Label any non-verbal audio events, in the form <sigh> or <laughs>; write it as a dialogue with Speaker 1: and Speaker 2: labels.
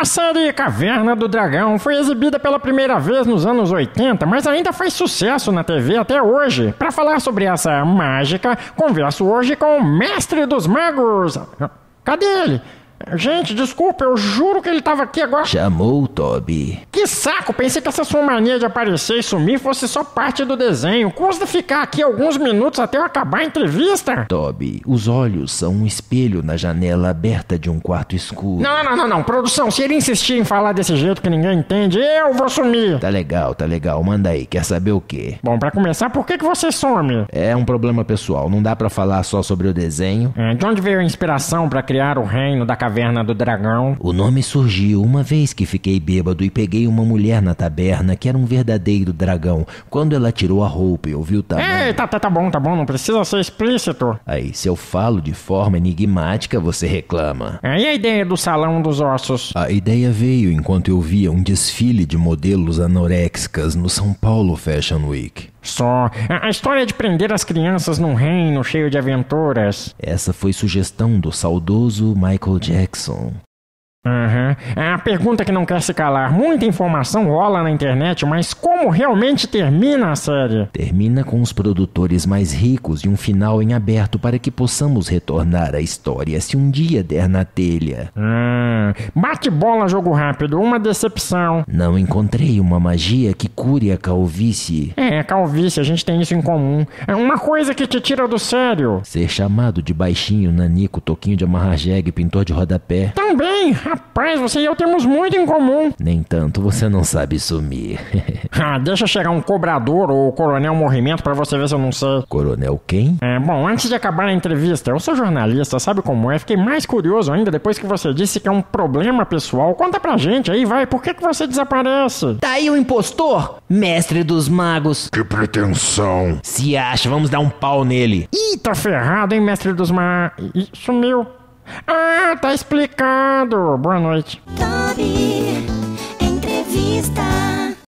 Speaker 1: A série Caverna do Dragão foi exibida pela primeira vez nos anos 80, mas ainda faz sucesso na TV até hoje. Para falar sobre essa mágica, converso hoje com o mestre dos magos. Cadê ele? Gente, desculpa, eu juro que ele tava aqui agora. Chamou o Toby. Que saco, pensei que essa sua mania de aparecer e sumir fosse só parte do desenho. Custa ficar aqui alguns minutos até eu acabar a entrevista. Toby, os olhos são um espelho na janela aberta de um quarto escuro. Não, não, não, não, produção, se ele insistir em falar desse jeito que ninguém entende, eu vou sumir. Tá legal, tá legal, manda aí, quer saber o quê? Bom, para começar, por que, que você some? É um problema pessoal, não dá para falar só sobre o desenho. É, de onde veio a inspiração para criar o reino da cabeça? Caverna do Dragão. O nome surgiu uma vez que fiquei bêbado e peguei uma mulher na taberna que era um verdadeiro dragão. Quando ela tirou a roupa e ouviu o tamanho... Ei, tá, tá, tá bom, tá bom, não precisa ser explícito. Aí, se eu falo de forma enigmática, você reclama. Aí é, a ideia do Salão dos Ossos? A ideia veio enquanto eu via um desfile de modelos anoréxicas no São Paulo Fashion Week. Só. A história de prender as crianças num reino cheio de aventuras. Essa foi sugestão do saudoso Michael Jackson. Uhum. É a pergunta que não quer se calar. Muita informação rola na internet, mas como realmente termina a série? Termina com os produtores mais ricos e um final em aberto para que possamos retornar à história se um dia der na telha. Hum. Bate bola, jogo rápido, uma decepção. Não encontrei uma magia que cure a calvície. É, calvície, a gente tem isso em comum. É uma coisa que te tira do sério. Ser chamado de baixinho, nanico, toquinho de amarrar jegue, pintor de rodapé. Também rapaz, você e eu temos muito em comum. Nem tanto, você não sabe sumir. <laughs> ah, deixa chegar um cobrador ou coronel morrimento para você ver se eu não sei. Coronel quem? É, bom, antes de acabar a entrevista, eu sou jornalista, sabe como é? Fiquei mais curioso ainda depois que você disse que é um problema pessoal. Conta pra gente aí, vai, por que, que você desaparece? Tá aí o impostor? Mestre dos magos. Que pretensão. Se acha, vamos dar um pau nele. Ih, tá ferrado, hein, mestre dos magos. Sumiu. Ah, tá explicado. Boa noite. Toby, entrevista.